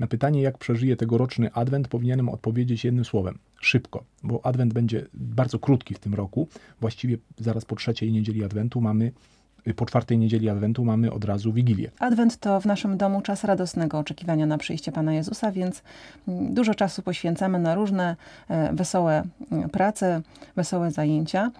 Na pytanie, jak przeżyję tegoroczny adwent, powinienem odpowiedzieć jednym słowem szybko, bo adwent będzie bardzo krótki w tym roku. Właściwie zaraz po trzeciej niedzieli adwentu mamy y, po czwartej niedzieli Adwentu mamy od razu Wigilię. Adwent to w naszym domu czas radosnego oczekiwania na przyjście Pana Jezusa, więc mm, dużo czasu poświęcamy na różne e, wesołe mm, prace, wesołe zajęcia.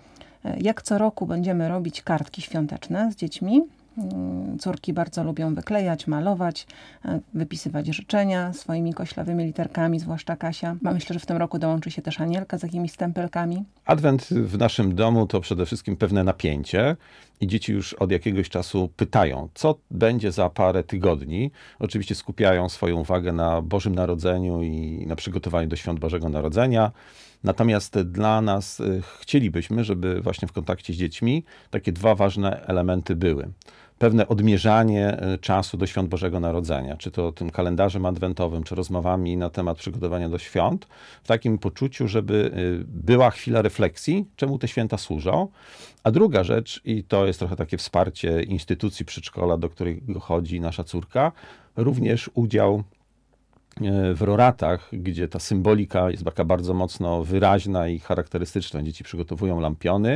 E, jak co roku będziemy robić kartki świąteczne z dziećmi, Mm, córki bardzo lubią wyklejać, malować, e, wypisywać życzenia swoimi koślawymi literkami, zwłaszcza Kasia. Myślę, że w tym roku dołączy się też Anielka z jakimiś stempelkami. Adwent w naszym domu to przede wszystkim pewne napięcie i dzieci już od jakiegoś czasu pytają, co będzie za parę tygodni. Oczywiście skupiają swoją uwagę na Bożym Narodzeniu i na przygotowaniu do świąt Bożego Narodzenia. Natomiast dla nas y, chcielibyśmy, żeby właśnie w kontakcie z dziećmi takie dwa ważne elementy były pewne odmierzanie e, czasu do świąt Bożego Narodzenia, czy to tym kalendarzem adwentowym, czy rozmowami na temat przygotowania do świąt, w takim poczuciu, żeby e, była chwila refleksji, czemu te święta służą. A druga rzecz, i to jest trochę takie wsparcie instytucji przedszkola, do której chodzi nasza córka, również udział E, w roratach, gdzie ta symbolika jest taka bardzo mocno wyraźna i charakterystyczna. Dzieci przygotowują lampiony,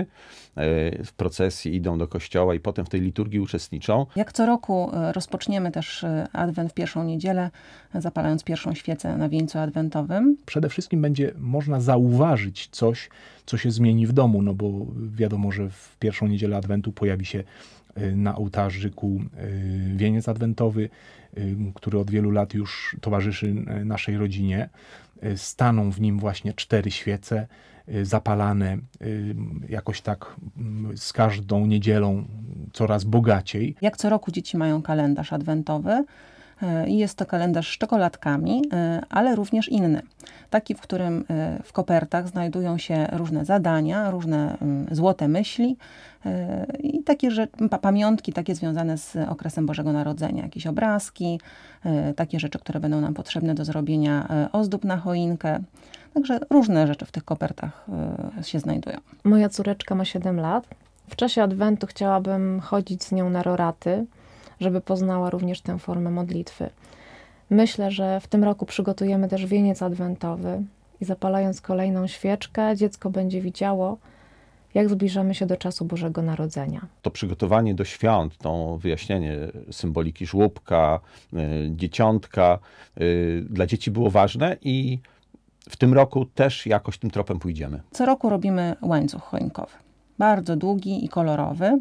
e, w procesji idą do kościoła i potem w tej liturgii uczestniczą. Jak co roku e, rozpoczniemy też adwent w pierwszą niedzielę, zapalając pierwszą świecę na wieńcu adwentowym. Przede wszystkim będzie można zauważyć coś, co się zmieni w domu, no bo wiadomo, że w pierwszą niedzielę adwentu pojawi się Y, na ołtarzyku y, wieniec adwentowy, y, który od wielu lat już towarzyszy naszej rodzinie. Staną w nim właśnie cztery świece zapalane jakoś tak mm, z każdą niedzielą coraz bogaciej. Jak co roku dzieci mają kalendarz adwentowy. E, i jest to kalendarz z czekoladkami, e, ale również inny. Taki, w którym e, w kopertach znajdują się różne zadania, różne mm, złote myśli i takie że, pamiątki, takie związane z okresem Bożego Narodzenia, jakieś obrazki, takie rzeczy, które będą nam potrzebne do zrobienia ozdób na choinkę. Także różne rzeczy w tych kopertach się znajdują. Moja córeczka ma 7 lat. W czasie adwentu chciałabym chodzić z nią na roraty żeby poznała również tę formę modlitwy. Myślę, że w tym roku przygotujemy też wieniec adwentowy i zapalając kolejną świeczkę, dziecko będzie widziało, jak zbliżamy się do czasu Bożego Narodzenia. To przygotowanie do świąt, to wyjaśnienie symboliki żłobka, y, dzieciątka y, dla dzieci było ważne i w tym roku też jakoś tym tropem pójdziemy. Co roku robimy łańcuch choinkowy. Bardzo długi i kolorowy.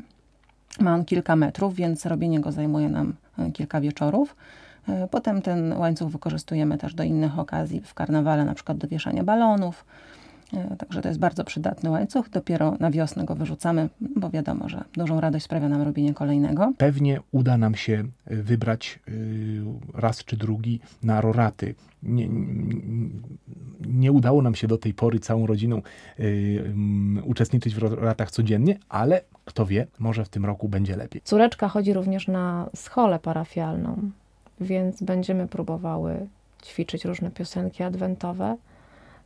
Ma on kilka metrów, więc robienie go zajmuje nam e, kilka wieczorów. E, potem ten łańcuch wykorzystujemy też do innych okazji, w karnawale na przykład do wieszania balonów. E, także to jest bardzo przydatny łańcuch. Dopiero na wiosnę go wyrzucamy, bo wiadomo, że dużą radość sprawia nam robienie kolejnego. Pewnie uda nam się wybrać raz czy drugi na roraty. Nie, nie udało nam się do tej pory całą rodziną y, mm, uczestniczyć w ratach codziennie, ale kto wie, może w tym roku będzie lepiej. Córeczka chodzi również na scholę parafialną, więc będziemy próbowały ćwiczyć różne piosenki adwentowe,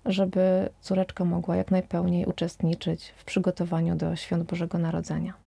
żeby córeczka mogła jak najpełniej uczestniczyć w przygotowaniu do świąt Bożego Narodzenia.